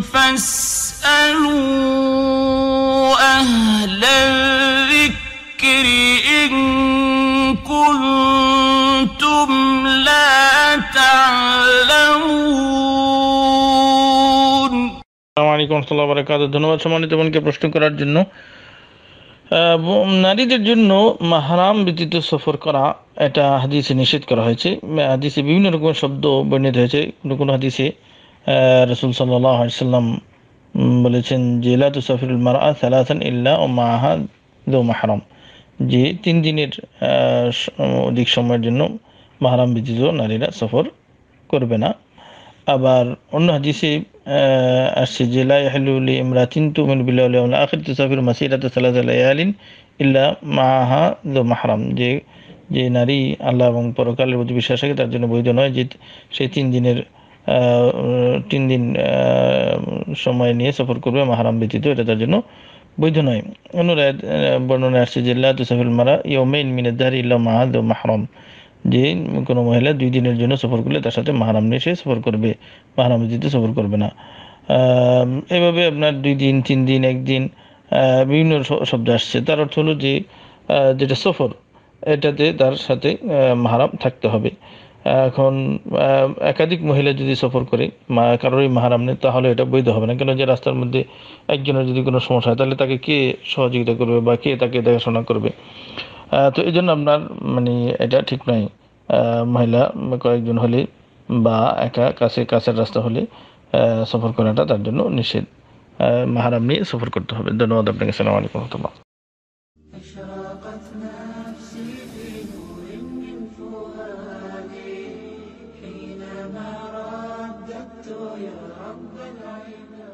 فاسألوا أهل الذكر إن ধন্যবাদ সম্মানিত বোনকে প্রশ্ন করার জন্য নারীদের জন্য মাহারাম ব্যতীত সফর করা এটা হাদিসে নিষেধ করা হয়েছে হাদিসে বিভিন্ন রকমের শব্দ বর্ণিত হয়েছে কোনো কোনো হাদিসে রসুল সাল্লাম বলেছেন যে লা তুসাফিরুল মারা সালাসান ইল্লা ও মাহা দো মাহারম যে তিন দিনের অধিক সময়ের জন্য মাহারাম ব্যতীত নারীরা সফর করবে না আবার অন্য হাদিসে আসছে যে লাহলুলি ইমরাতিন তুমিন বিল্লাহ আখির তুসাফির মাসিরাত সালাতালিন ইল্লা মাহা দো মাহারাম যে যে নারী আল্লাহ এবং পরকালের প্রতি বিশ্বাস থাকে তার জন্য বৈধ নয় যে সে তিন দিনের তিন দিন সময় নিয়ে সফর করবে মাহারাম ব্যতীত এটা তার জন্য বৈধ নয় অনুরায় বর্ণনা আসছে যে তুসাফিল মারা মেইন মিনে দাহারি ইল্লা মাহাদ ও মাহরম যে কোনো মহিলা দুই দিনের জন্য সফর করলে তার সাথে মাহারাম নিয়ে সে সফর করবে মাহারাম ব্যতীত সফর করবে না এভাবে আপনার দুই দিন তিন দিন একদিন বিভিন্ন শব্দ আসছে তার অর্থ হলো যে যেটা সফর এটাতে তার সাথে মাহারাম থাকতে হবে এখন একাধিক মহিলা যদি সফর করে কারোরই মাহারাম নেই তাহলে এটা বৈধ হবে না কেন যে রাস্তার মধ্যে একজনের যদি কোনো সমস্যা হয় তাহলে তাকে কে সহযোগিতা করবে বা কে তাকে দেখাশোনা করবে তো এই জন্য আপনার মানে এটা ঠিক নয় মহিলা কয়েকজন হলে বা একা কাছে কাছের রাস্তা হলে সফর করাটা তার জন্য নিষেধ মাহারাম নিয়ে সফর করতে হবে ধন্যবাদ আপনাকে সালাম আলাইকুম রহমতুল্লাহ يا رب العالمين